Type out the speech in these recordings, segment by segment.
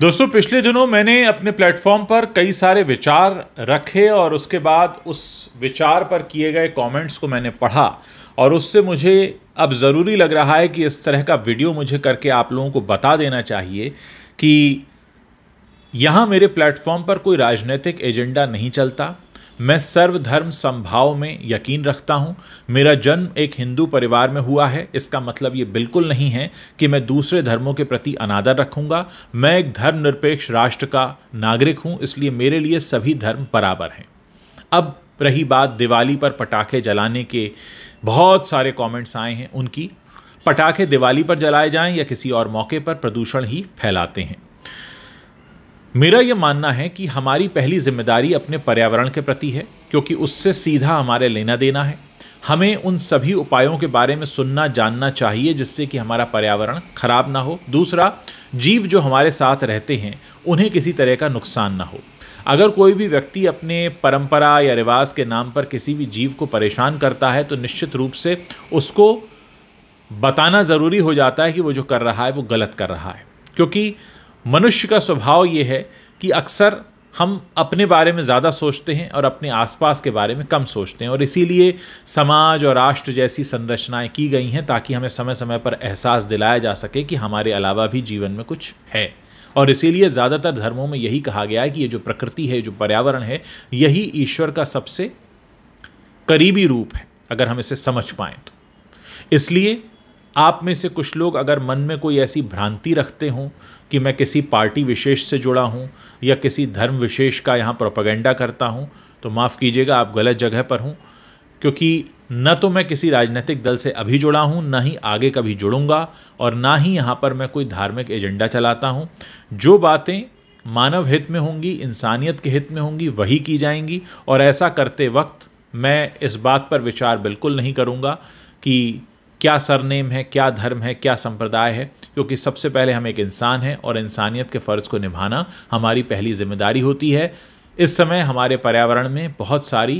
दोस्तों पिछले दिनों मैंने अपने प्लेटफॉर्म पर कई सारे विचार रखे और उसके बाद उस विचार पर किए गए कमेंट्स को मैंने पढ़ा और उससे मुझे अब ज़रूरी लग रहा है कि इस तरह का वीडियो मुझे करके आप लोगों को बता देना चाहिए कि यहाँ मेरे प्लेटफॉर्म पर कोई राजनीतिक एजेंडा नहीं चलता मैं सर्वधर्म संभाव में यकीन रखता हूँ मेरा जन्म एक हिंदू परिवार में हुआ है इसका मतलब ये बिल्कुल नहीं है कि मैं दूसरे धर्मों के प्रति अनादर रखूँगा मैं एक धर्मनिरपेक्ष राष्ट्र का नागरिक हूँ इसलिए मेरे लिए सभी धर्म बराबर हैं अब रही बात दिवाली पर पटाखे जलाने के बहुत सारे कमेंट्स आए हैं उनकी पटाखे दिवाली पर जलाए जाएं या किसी और मौके पर प्रदूषण ही फैलाते हैं मेरा यह मानना है कि हमारी पहली जिम्मेदारी अपने पर्यावरण के प्रति है क्योंकि उससे सीधा हमारे लेना देना है हमें उन सभी उपायों के बारे में सुनना जानना चाहिए जिससे कि हमारा पर्यावरण खराब ना हो दूसरा जीव जो हमारे साथ रहते हैं उन्हें किसी तरह का नुकसान ना हो अगर कोई भी व्यक्ति अपने परंपरा या रिवाज के नाम पर किसी भी जीव को परेशान करता है तो निश्चित रूप से उसको बताना ज़रूरी हो जाता है कि वो जो कर रहा है वो गलत कर रहा है क्योंकि मनुष्य का स्वभाव ये है कि अक्सर हम अपने बारे में ज़्यादा सोचते हैं और अपने आसपास के बारे में कम सोचते हैं और इसीलिए समाज और राष्ट्र जैसी संरचनाएं की गई हैं ताकि हमें समय समय पर एहसास दिलाया जा सके कि हमारे अलावा भी जीवन में कुछ है और इसीलिए ज़्यादातर धर्मों में यही कहा गया है कि ये जो प्रकृति है जो पर्यावरण है यही ईश्वर का सबसे करीबी रूप है अगर हम इसे समझ पाएँ तो इसलिए आप में से कुछ लोग अगर मन में कोई ऐसी भ्रांति रखते हों कि मैं किसी पार्टी विशेष से जुड़ा हूँ या किसी धर्म विशेष का यहाँ प्रोपागेंडा करता हूँ तो माफ़ कीजिएगा आप गलत जगह पर हूँ क्योंकि न तो मैं किसी राजनीतिक दल से अभी जुड़ा हूँ ना ही आगे कभी जुड़ूंगा और ना ही यहाँ पर मैं कोई धार्मिक एजेंडा चलाता हूँ जो बातें मानव हित में होंगी इंसानियत के हित में होंगी वही की जाएंगी और ऐसा करते वक्त मैं इस बात पर विचार बिल्कुल नहीं करूँगा कि क्या सरनेम है क्या धर्म है क्या संप्रदाय है क्योंकि सबसे पहले हम एक इंसान हैं और इंसानियत के फ़र्ज़ को निभाना हमारी पहली जिम्मेदारी होती है इस समय हमारे पर्यावरण में बहुत सारी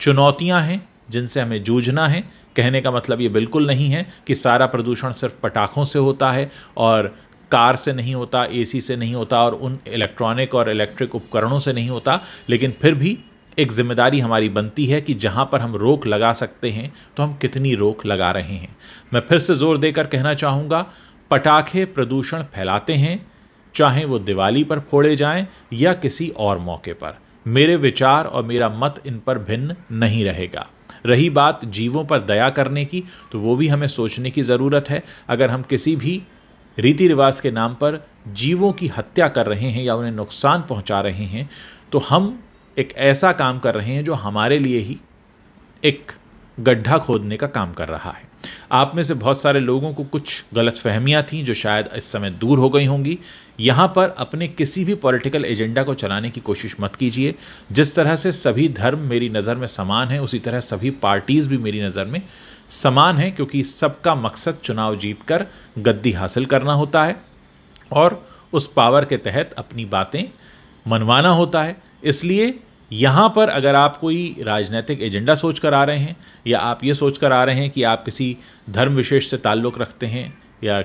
चुनौतियाँ हैं जिनसे हमें जूझना है कहने का मतलब ये बिल्कुल नहीं है कि सारा प्रदूषण सिर्फ पटाखों से होता है और कार से नहीं होता एसी से नहीं होता और उन इलेक्ट्रॉनिक और इलेक्ट्रिक उपकरणों से नहीं होता लेकिन फिर भी एक जिम्मेदारी हमारी बनती है कि जहाँ पर हम रोक लगा सकते हैं तो हम कितनी रोक लगा रहे हैं मैं फिर से जोर देकर कहना चाहूँगा पटाखे प्रदूषण फैलाते हैं चाहे वो दिवाली पर फोड़े जाएं या किसी और मौके पर मेरे विचार और मेरा मत इन पर भिन्न नहीं रहेगा रही बात जीवों पर दया करने की तो वो भी हमें सोचने की ज़रूरत है अगर हम किसी भी रीति रिवाज के नाम पर जीवों की हत्या कर रहे हैं या उन्हें नुकसान पहुंचा रहे हैं तो हम एक ऐसा काम कर रहे हैं जो हमारे लिए ही एक गड्ढा खोदने का काम कर रहा है आप में से बहुत सारे लोगों को कुछ गलत फहमियाँ थीं जो शायद इस समय दूर हो गई होंगी यहाँ पर अपने किसी भी पॉलिटिकल एजेंडा को चलाने की कोशिश मत कीजिए जिस तरह से सभी धर्म मेरी नज़र में समान है उसी तरह सभी पार्टीज़ भी मेरी नज़र में समान है क्योंकि सबका मकसद चुनाव जीत कर गद्दी हासिल करना होता है और उस पावर के तहत अपनी बातें मनवाना होता है इसलिए यहाँ पर अगर आप कोई राजनीतिक एजेंडा सोच कर आ रहे हैं या आप ये सोच कर आ रहे हैं कि आप किसी धर्म विशेष से ताल्लुक़ रखते हैं या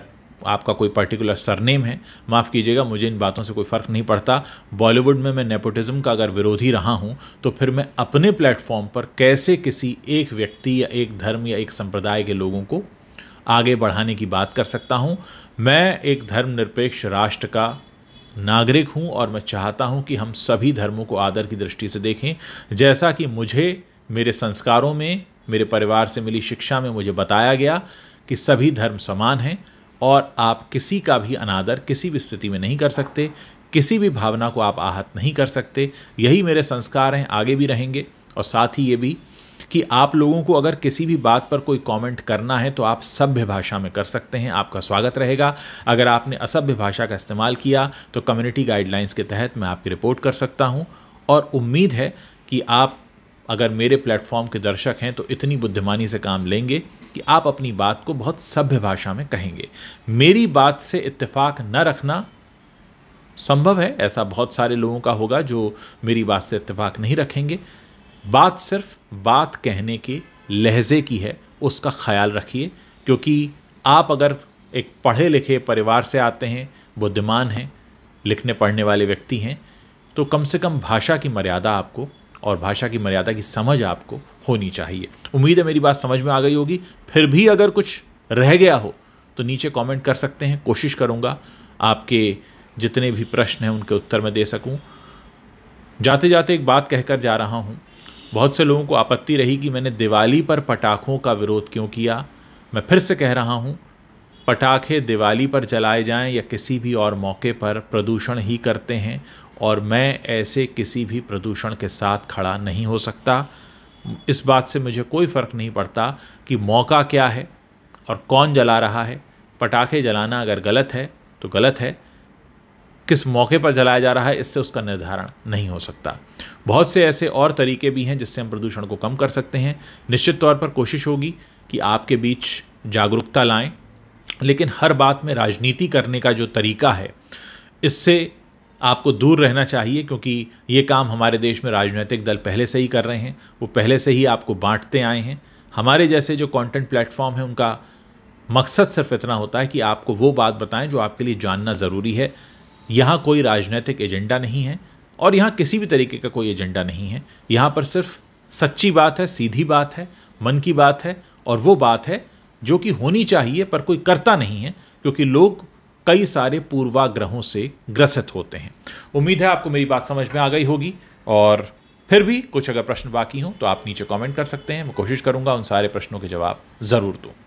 आपका कोई पर्टिकुलर सरनेम है माफ़ कीजिएगा मुझे इन बातों से कोई फ़र्क नहीं पड़ता बॉलीवुड में मैं नेपोटिज़्म का अगर विरोधी रहा हूँ तो फिर मैं अपने प्लेटफॉर्म पर कैसे किसी एक व्यक्ति या एक धर्म या एक संप्रदाय के लोगों को आगे बढ़ाने की बात कर सकता हूँ मैं एक धर्मनिरपेक्ष राष्ट्र का नागरिक हूँ और मैं चाहता हूँ कि हम सभी धर्मों को आदर की दृष्टि से देखें जैसा कि मुझे मेरे संस्कारों में मेरे परिवार से मिली शिक्षा में मुझे बताया गया कि सभी धर्म समान हैं और आप किसी का भी अनादर किसी भी स्थिति में नहीं कर सकते किसी भी भावना को आप आहत नहीं कर सकते यही मेरे संस्कार हैं आगे भी रहेंगे और साथ ही ये भी कि आप लोगों को अगर किसी भी बात पर कोई कमेंट करना है तो आप सभ्य भाषा में कर सकते हैं आपका स्वागत रहेगा अगर आपने असभ्य भाषा का इस्तेमाल किया तो कम्युनिटी गाइडलाइंस के तहत मैं आपकी रिपोर्ट कर सकता हूँ और उम्मीद है कि आप अगर मेरे प्लेटफॉर्म के दर्शक हैं तो इतनी बुद्धिमानी से काम लेंगे कि आप अपनी बात को बहुत सभ्य भाषा में कहेंगे मेरी बात से इत्तेफाक न रखना संभव है ऐसा बहुत सारे लोगों का होगा जो मेरी बात से इत्तेफाक नहीं रखेंगे बात सिर्फ बात कहने के लहजे की है उसका ख्याल रखिए क्योंकि आप अगर एक पढ़े लिखे परिवार से आते हैं बुद्धिमान हैं लिखने पढ़ने वाले व्यक्ति हैं तो कम से कम भाषा की मर्यादा आपको और भाषा की मर्यादा की समझ आपको होनी चाहिए उम्मीद है मेरी बात समझ में आ गई होगी फिर भी अगर कुछ रह गया हो तो नीचे कमेंट कर सकते हैं कोशिश करूँगा आपके जितने भी प्रश्न हैं उनके उत्तर में दे सकूँ जाते जाते एक बात कहकर जा रहा हूँ बहुत से लोगों को आपत्ति रही कि मैंने दिवाली पर पटाखों का विरोध क्यों किया मैं फिर से कह रहा हूँ पटाखे दिवाली पर जलाए जाएं या किसी भी और मौके पर प्रदूषण ही करते हैं और मैं ऐसे किसी भी प्रदूषण के साथ खड़ा नहीं हो सकता इस बात से मुझे कोई फ़र्क नहीं पड़ता कि मौका क्या है और कौन जला रहा है पटाखे जलाना अगर गलत है तो गलत है किस मौके पर जलाया जा रहा है इससे उसका निर्धारण नहीं हो सकता बहुत से ऐसे और तरीके भी हैं जिससे हम प्रदूषण को कम कर सकते हैं निश्चित तौर पर कोशिश होगी कि आपके बीच जागरूकता लाएं लेकिन हर बात में राजनीति करने का जो तरीका है इससे आपको दूर रहना चाहिए क्योंकि ये काम हमारे देश में राजनीतिक दल पहले से ही कर रहे हैं वो पहले से ही आपको बांटते आए हैं हमारे जैसे जो कंटेंट प्लेटफॉर्म है उनका मकसद सिर्फ इतना होता है कि आपको वो बात बताएं जो आपके लिए जानना ज़रूरी है यहाँ कोई राजनीतिक एजेंडा नहीं है और यहाँ किसी भी तरीके का कोई एजेंडा नहीं है यहाँ पर सिर्फ सच्ची बात है सीधी बात है मन की बात है और वो बात है जो कि होनी चाहिए पर कोई करता नहीं है क्योंकि लोग कई सारे पूर्वाग्रहों से ग्रसित होते हैं उम्मीद है आपको मेरी बात समझ में आ गई होगी और फिर भी कुछ अगर प्रश्न बाकी हों तो आप नीचे कमेंट कर सकते हैं मैं कोशिश करूंगा उन सारे प्रश्नों के जवाब ज़रूर दूँ